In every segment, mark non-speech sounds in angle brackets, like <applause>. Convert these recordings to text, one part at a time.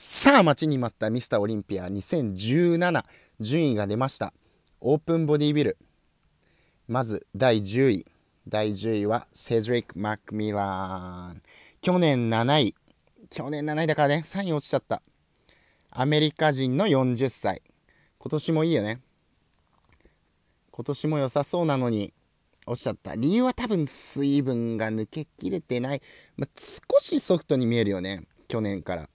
さあ待ちに待ったミスターオリンピア2017順位が出ましたオープンボディビルまず第10位第10位はセズリック・マックミラン去年7位去年7位だからね3位落ちちゃったアメリカ人の40歳今年もいいよね今年も良さそうなのに落ちちゃった理由は多分水分が抜けきれてない、ま少しソフトに見えるよね去年から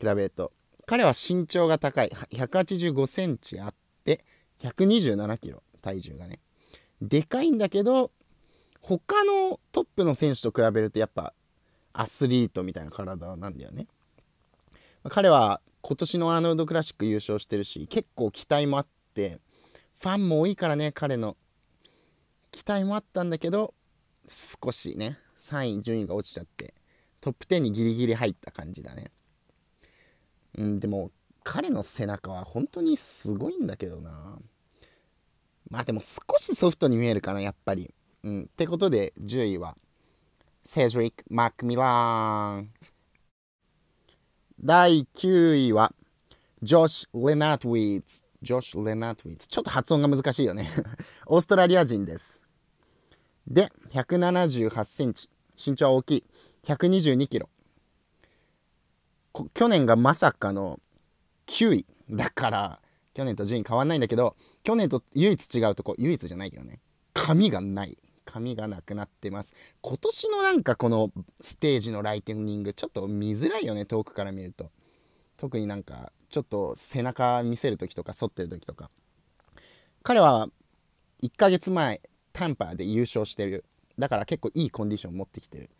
比べると彼は身長が高い185センチあって127キロ体重がねでかいんだけど他のトップの選手と比べるとやっぱアスリートみたいな体なんだよね、ま彼は今年のアーノルドクラシック優勝してるし結構期待もあってファンも多いからね彼の期待もあったんだけど少しね3位順位が落ちちゃってトップ10にギリギリ入った感じだねうん、でも、彼の背中は本当にすごいんだけどな。まあでも少しソフトに見えるかな、やっぱり。うん、ってことで、10位は、セドリック・マック・ミラン。第9位は、ジョシュ・レナートウィーツ。ジョシュ・レナートウィーツ。ちょっと発音が難しいよね <laughs> オーストラリア人です。で、178センチ。身長大きい。122キロ。去年がまさかの9位だから去年と順位変わんないんだけど去年と唯一違うとこ唯一じゃないけどね髪がない髪がなくなってます今年のなんかこのステージのライテニングちょっと見づらいよね遠くから見ると特になんかちょっと背中見せる時とか反ってる時とか彼は1ヶ月前タンパーで優勝してるだから結構いいコンディション持ってきてる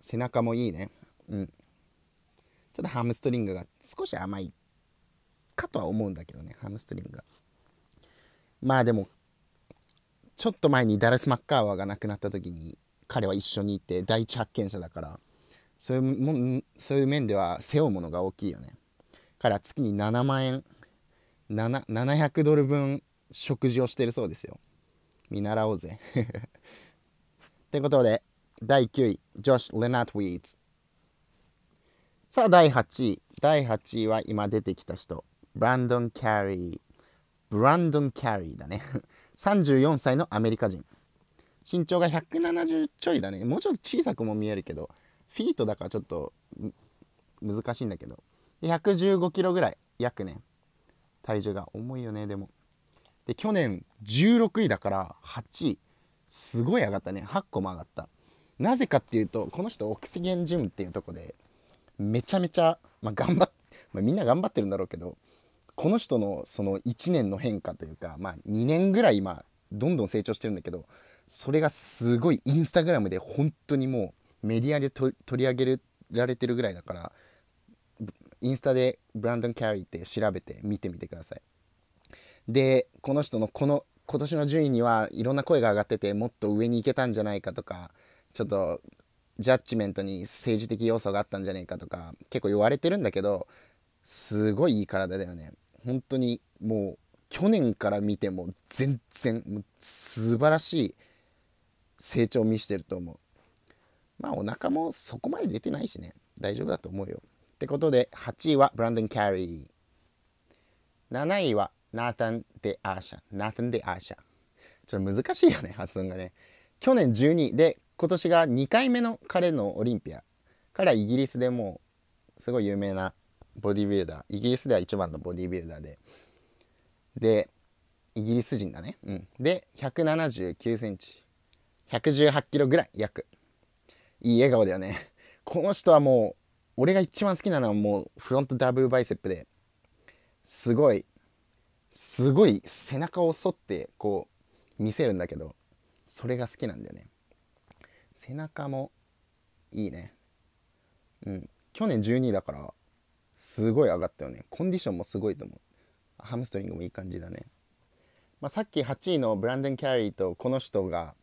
背中もいいねうんちょっとハムストリングが少し甘いかとは思うんだけどね、ハムストリングが。まあでも、ちょっと前にダレス・マッカーワーが亡くなった時に、彼は一緒にいて第一発見者だから、そういうもそういう面では背負うものが大きいよね。彼は月に7万円、700ドル分食事をしてるそうですよ。見習おうぜ。<laughs> ってことで、第9位、ジョシュ・レナット・ウィーツ。さあ、第8位。第8位は今出てきた人。ブランドン・キャリー。ブランドン・キャリーだね。34 <laughs> 歳のアメリカ人。身長が170ちょいだね。もうちょっと小さくも見えるけど、フィートだからちょっと難しいんだけど。115キロぐらい、約ね。体重が重いよね、でも。で、去年16位だから8位。すごい上がったね。8個も上がった。なぜかっていうと、この人、オキシゲンジムっていうとこで、めちゃめちゃ、まあ、頑張っ、<laughs> まあ、みんな頑張ってるんだろうけどこの人のその1年の変化というか、まあ、2年ぐらい今どんどん成長してるんだけどそれがすごいインスタグラムで本当にもうメディアで取り上げられてるぐらいだからインスタでブランドン・キャリーって調べて見てみてください。でこの人のこの今年の順位にはいろんな声が上がっててもっと上に行けたんじゃないかとかちょっとジャッジメントに政治的要素があったんじゃねえかとか結構言われてるんだけどすごいいい体だよね本当にもう去年から見ても全然もう素晴らしい成長を見してると思うまあお腹もそこまで出てないしね大丈夫だと思うよってことで8位はブランドン・キャリー7位はナータン・デ・アーシャナータン・デ・アーシャちょっと難しいよね発音がね去年12位で今年が2回目の彼のオリンピア彼はイギリスでもうすごい有名なボディビルダーイギリスでは一番のボディビルダーででイギリス人だね、うん、で179センチ118キロぐらい約いい笑顔だよねこの人はもう俺が一番好きなのはもうフロントダブルバイセップですごいすごい背中を反ってこう見せるんだけどそれが好きなんだよね背中もいいねうん去年12位だからすごい上がったよねコンディションもすごいと思うハムストリングもいい感じだね、まあ、さっき8位のブランデン・キャリーとこの人が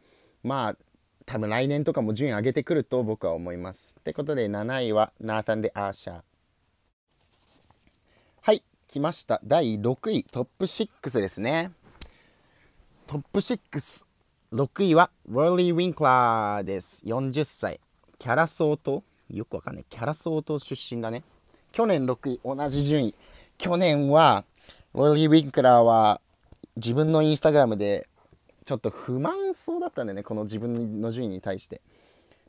まあ多分来年とかも順位上げてくると僕は思います。ってことで7位はナータン・デ・アーシャー。はい、来ました。第6位、トップ6ですね。トップ6。6位はォーリー・ウィンクラーです。40歳。キャラソーよくわかんない。キャラソー出身だね。去年6位、同じ順位。去年は、ウォーリー・ウィンクラーは自分のインスタグラムでちょっと不満そうだったんだよね。この自分の順位に対して。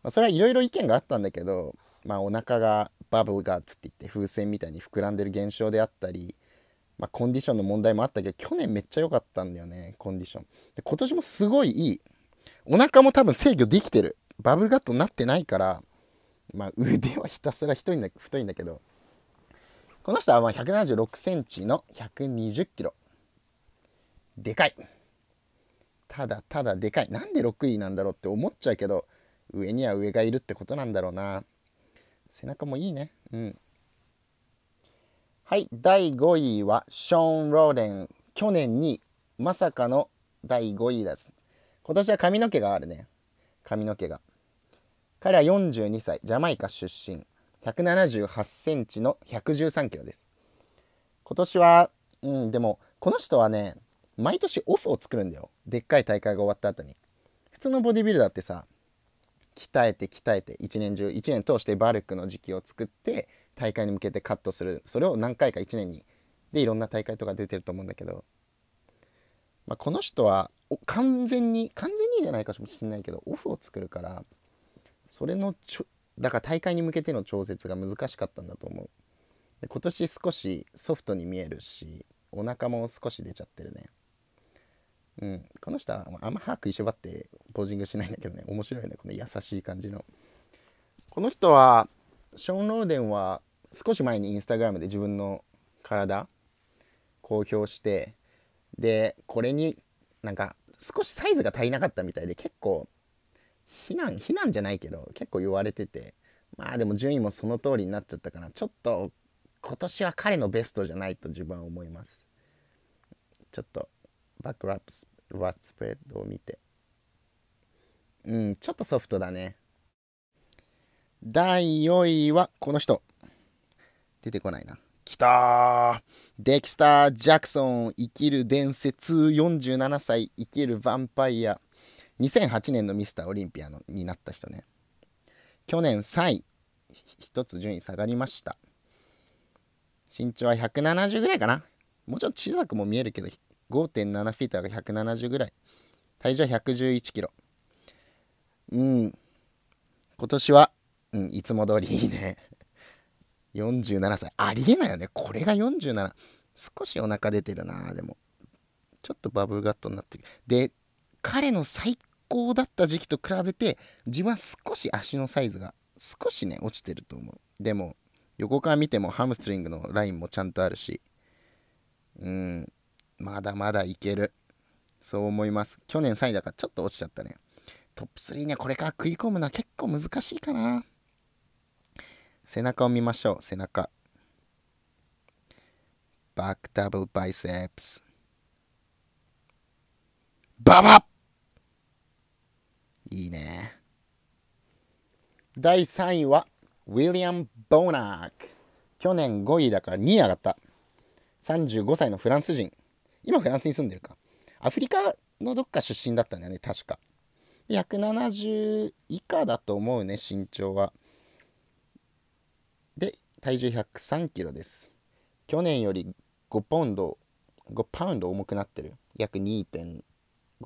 まあ、それはいろいろ意見があったんだけど、まあ、お腹がバブルガッツって言って風船みたいに膨らんでる現象であったり、まあ、コンディションの問題もあったけど、去年めっちゃ良かったんだよね、コンディション。で今年もすごいいい。お腹も多分制御できてる。バブルガットになってないから、まあ、腕はひたすら太いんだ太いんだけど、この人はま176センチの120キロ。でかい。ただただでかい。なんで6位なんだろうって思っちゃうけど、上には上がいるってことなんだろうな。背中もいいね。うん。はい、第5位はショーン・ローレン。去年にまさかの第5位です。今年は髪の毛があるね。髪の毛が。彼は42歳、ジャマイカ出身。178センチの113キロです。今年は、うん、でも、この人はね、毎年オフを作るんだよ。でっかい大会が終わった後に。普通のボディビルダーってさ、鍛えて鍛えて、一年中、一年通してバルクの時期を作って、大会に向けてカットするそれを何回か1年にでいろんな大会とか出てると思うんだけど、まあ、この人は完全に完全にじゃないかもしれないけどオフを作るからそれのちょだから大会に向けての調節が難しかったんだと思う今年少しソフトに見えるしお腹も少し出ちゃってるねうんこの人はあんま歯食いしばってポージングしないんだけどね面白いねこの優しい感じのこの人はショーン・ローデンは少し前にインスタグラムで自分の体公表してでこれになんか少しサイズが足りなかったみたいで結構非難非難じゃないけど結構言われててまあでも順位もその通りになっちゃったかなちょっと今年は彼のベストじゃないと自分は思いますちょっとバックラップスワッツプレッドを見てうんちょっとソフトだね第4位はこの人。出てこないな。きたデキスター・ジャクソン生きる伝説47歳生きるヴァンパイア2008年のミスターオリンピアのになった人ね去年3位1つ順位下がりました身長は170ぐらいかなもうちょっと小さくも見えるけど5.7フィーターが170ぐらい体重は111キロうん今年はうん、いつも通りいいね。47歳。ありえないよね。これが47。少しお腹出てるな、でも。ちょっとバブルガットになってる。で、彼の最高だった時期と比べて、自分は少し足のサイズが少しね、落ちてると思う。でも、横から見てもハムストリングのラインもちゃんとあるし、うん、まだまだいける。そう思います。去年3位だからちょっと落ちちゃったね。トップ3ね、これから食い込むのは結構難しいかな。背中を見ましょう背中バックダブルバイセプスババッいいね第3位はウィリアム・ボーナーク去年5位だから2位上がった35歳のフランス人今フランスに住んでるかアフリカのどっか出身だったんだよね確か170以下だと思うね身長はで、体重103キロです。去年より5ポンド、5パウンド重くなってる。約2.5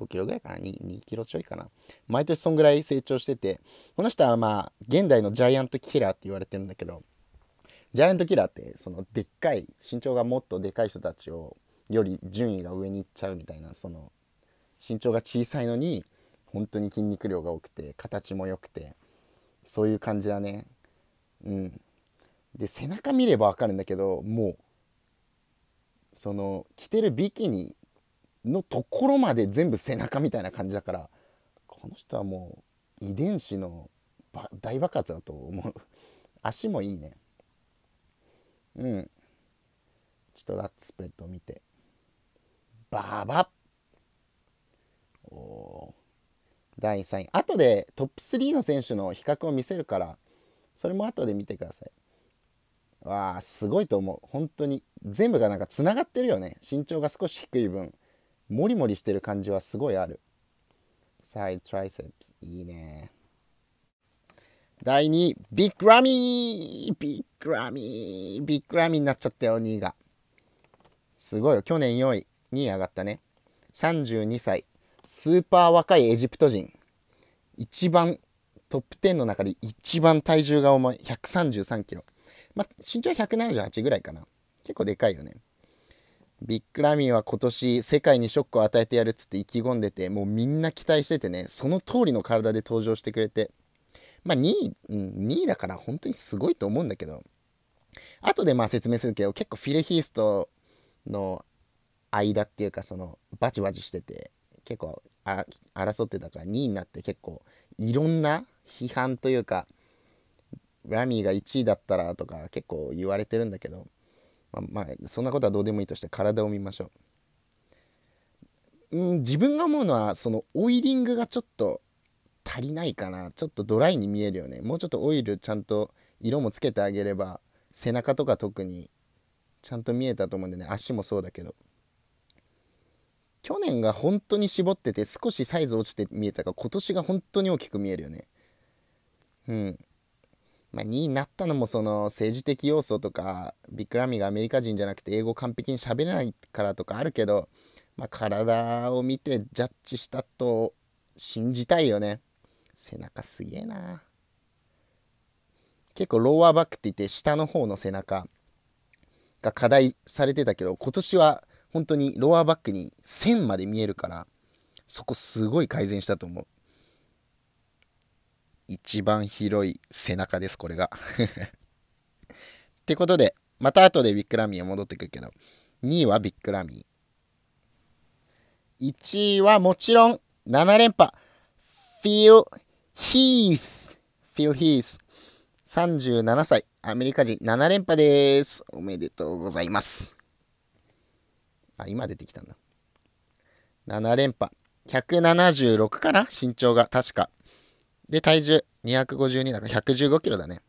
キロぐらいかな2、2キロちょいかな。毎年そんぐらい成長してて、この人はまあ、現代のジャイアントキラーって言われてるんだけど、ジャイアントキラーって、そのでっかい、身長がもっとでかい人たちを、より順位が上に行っちゃうみたいな、その、身長が小さいのに、本当に筋肉量が多くて、形も良くて、そういう感じだね。うん。で背中見れば分かるんだけどもうその着てるビキニのところまで全部背中みたいな感じだからこの人はもう遺伝子の大爆発だと思う足もいいねうんちょっとラッツスプレッドを見てバーバッお第3位後でトップ3の選手の比較を見せるからそれも後で見てくださいわあすごいと思う本当に全部がなんかつながってるよね身長が少し低い分モリモリしてる感じはすごいあるサイトライセプスいいね第2位ビッグラミービッグラミービッグラミーになっちゃったよ2位がすごいよ去年4位2位上がったね32歳スーパー若いエジプト人一番トップ10の中で一番体重が重い1 3 3キロまあ、身長178ぐらいかな。結構でかいよね。ビッグラミーは今年世界にショックを与えてやるっつって意気込んでてもうみんな期待しててねその通りの体で登場してくれてまあ2位、2位だから本当にすごいと思うんだけど後でまあ説明するけど結構フィレヒーストの間っていうかそのバチバチしてて結構争ってたから2位になって結構いろんな批判というかラミーが1位だったらとか結構言われてるんだけど、まあ、まあ、そんなことはどうでもいいとして体を見ましょう。うん、自分が思うのはそのオイリングがちょっと足りないかなちょっとドライに見えるよねもうちょっとオイルちゃんと色もつけてあげれば背中とか特にちゃんと見えたと思うんでね足もそうだけど去年が本当に絞ってて少しサイズ落ちて見えたから今年が本当に大きく見えるよねうんまあ、2位になったのもその政治的要素とかビッグラミがアメリカ人じゃなくて英語完璧に喋れないからとかあるけど、まあ、体を見てジャッジしたと信じたいよね背中すげえな結構ローアーバックって言って下の方の背中が課題されてたけど今年は本当にローアーバックに線まで見えるからそこすごい改善したと思う一番広い背中です、これが。<laughs> ってことで、また後でビッグラミーへ戻ってくるけど、2位はビッグラミー。1位はもちろん、7連覇、フィル・ヒース。フィル・ヒース。37歳、アメリカ人7連覇です。おめでとうございます。あ、今出てきたんだ。7連覇。176かな身長が、確か。で、体重252だから115キロだね。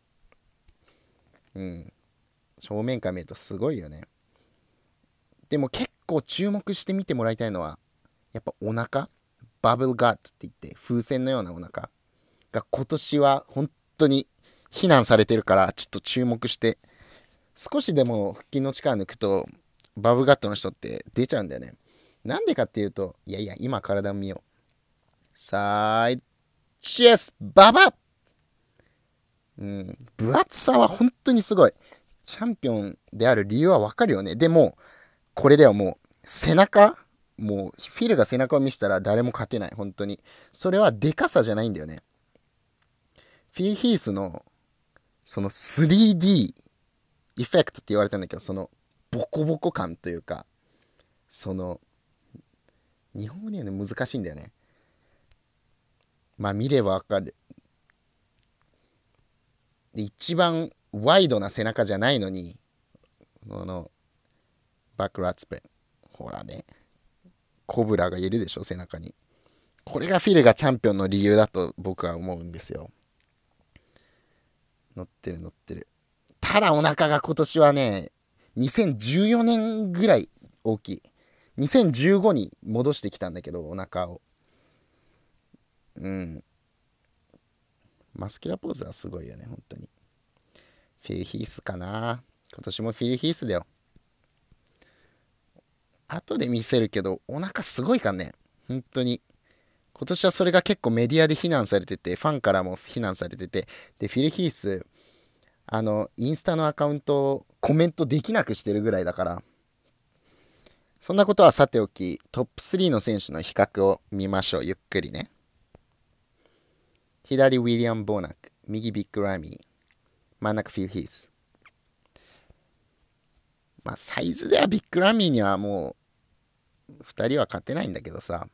うん。正面から見るとすごいよね。でも結構注目して見てもらいたいのは、やっぱお腹バブルガッツって言って、風船のようなお腹が今年は本当に非難されてるから、ちょっと注目して、少しでも腹筋の力抜くと、バブルガットの人って出ちゃうんだよね。なんでかっていうと、いやいや、今体を見よう。さーい。チェスババうん、分厚さは本当にすごい。チャンピオンである理由はわかるよね。でも、これではもう、背中もう、フィルが背中を見せたら誰も勝てない、本当に。それはでかさじゃないんだよね。フィーヒースの、その 3D エフェクトって言われたんだけど、その、ボコボコ感というか、その、日本語ではね、難しいんだよね。まあ見ればわかる。で、一番ワイドな背中じゃないのに、この、バックラッツレン。ほらね。コブラがいるでしょ、背中に。これがフィルがチャンピオンの理由だと僕は思うんですよ。乗ってる乗ってる。ただお腹が今年はね、2014年ぐらい大きい。2015に戻してきたんだけど、お腹を。うんマスキュラポーズはすごいよね本当にフィリヒースかな今年もフィリヒースだよ後で見せるけどお腹すごいかね本当に今年はそれが結構メディアで非難されててファンからも非難されててでフィリヒースあのインスタのアカウントをコメントできなくしてるぐらいだからそんなことはさておきトップ3の選手の比較を見ましょうゆっくりね左ウィリアム・ボーナック、右ビッグ・ラミー、真ん中フィル・ヒース。まあ、サイズではビッグ・ラミーにはもう、2人は勝てないんだけどさ。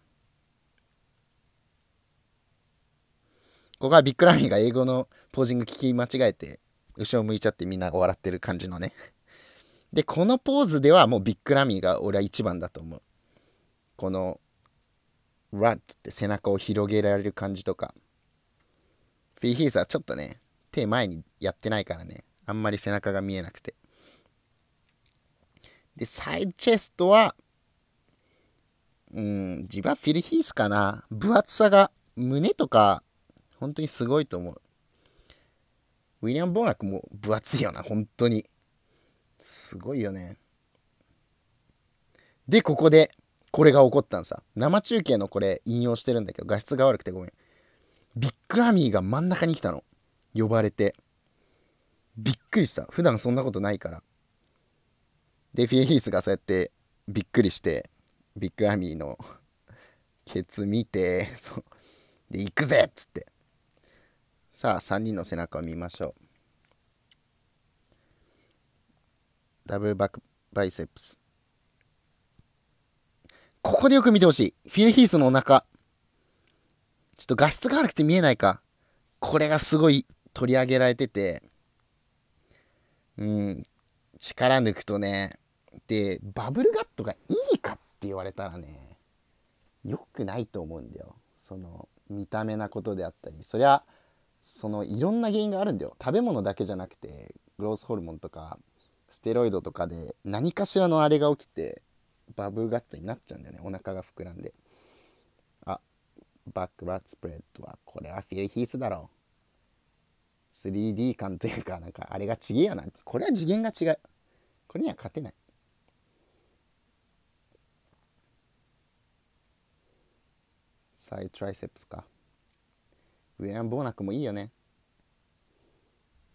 ここはビッグ・ラミーが英語のポージング聞き間違えて、後ろ向いちゃってみんな笑ってる感じのね。で、このポーズではもうビッグ・ラミーが俺は一番だと思う。この、u ッって背中を広げられる感じとか。フィーヒーズはちょっとね、手前にやってないからね、あんまり背中が見えなくて。で、サイドチェストは、うん、自分はフィルヒースかな。分厚さが、胸とか、本当にすごいと思う。ウィリアム・ボーナックも分厚いよな、本当に。すごいよね。で、ここで、これが起こったんさ。生中継のこれ、引用してるんだけど、画質が悪くてごめん。ビッグラミーが真ん中に来たの呼ばれてびっくりした普段そんなことないからでフィエヒースがそうやってびっくりしてビッグラミーのケツ見てそうで行くぜっつってさあ3人の背中を見ましょうダブルバックバイセプスここでよく見てほしいフィレヒースのお腹ちょっと画質が悪くて見えないか。これがすごい取り上げられてて、うん、力抜くとね、で、バブルガットがいいかって言われたらね、良くないと思うんだよ。その、見た目なことであったり、そりゃ、そのいろんな原因があるんだよ。食べ物だけじゃなくて、グロースホルモンとか、ステロイドとかで何かしらのあれが起きて、バブルガットになっちゃうんだよね、お腹が膨らんで。バックラッツプレッドはこれはフィルヒースだろう 3D 感というかなんかあれがちげえやなこれは次元が違うこれには勝てないサイトライセプスかウィリアム・ボーナックもいいよね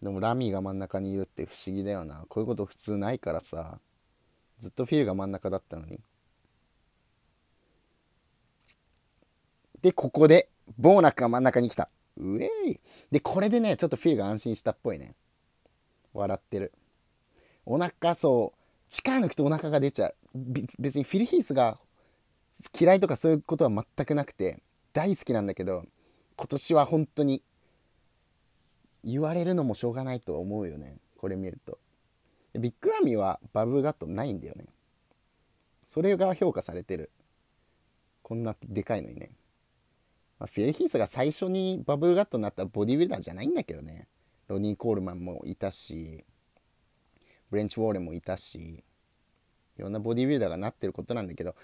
でもラミーが真ん中にいるって不思議だよなこういうこと普通ないからさずっとフィルが真ん中だったのにで、ここで、ボーナックが真ん中に来た。うえい。で、これでね、ちょっとフィルが安心したっぽいね。笑ってる。お腹、そう。力抜くとお腹が出ちゃう。別にフィルヒースが嫌いとかそういうことは全くなくて、大好きなんだけど、今年は本当に、言われるのもしょうがないと思うよね。これ見ると。ビッグラミはバブガットないんだよね。それが評価されてる。こんなでかいのにね。まあ、フィル・ヒースが最初にバブルガットになったボディビルダーじゃないんだけどねロニー・コールマンもいたしブレンチ・ウォーレンもいたしいろんなボディビルダーがなってることなんだけど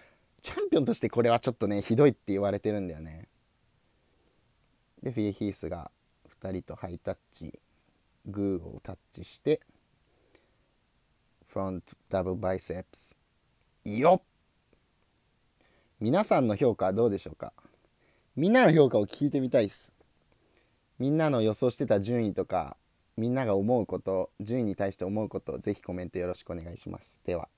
チャンピオンとしてこれはちょっとねひどいって言われてるんだよねでフィル・ヒースが2人とハイタッチグーをタッチしてフロントダブルバイセプスよっ皆さんの評価はどうでしょうかみんなの評価を聞いてみたいっすみんなの予想してた順位とかみんなが思うこと順位に対して思うことをぜひコメントよろしくお願いしますでは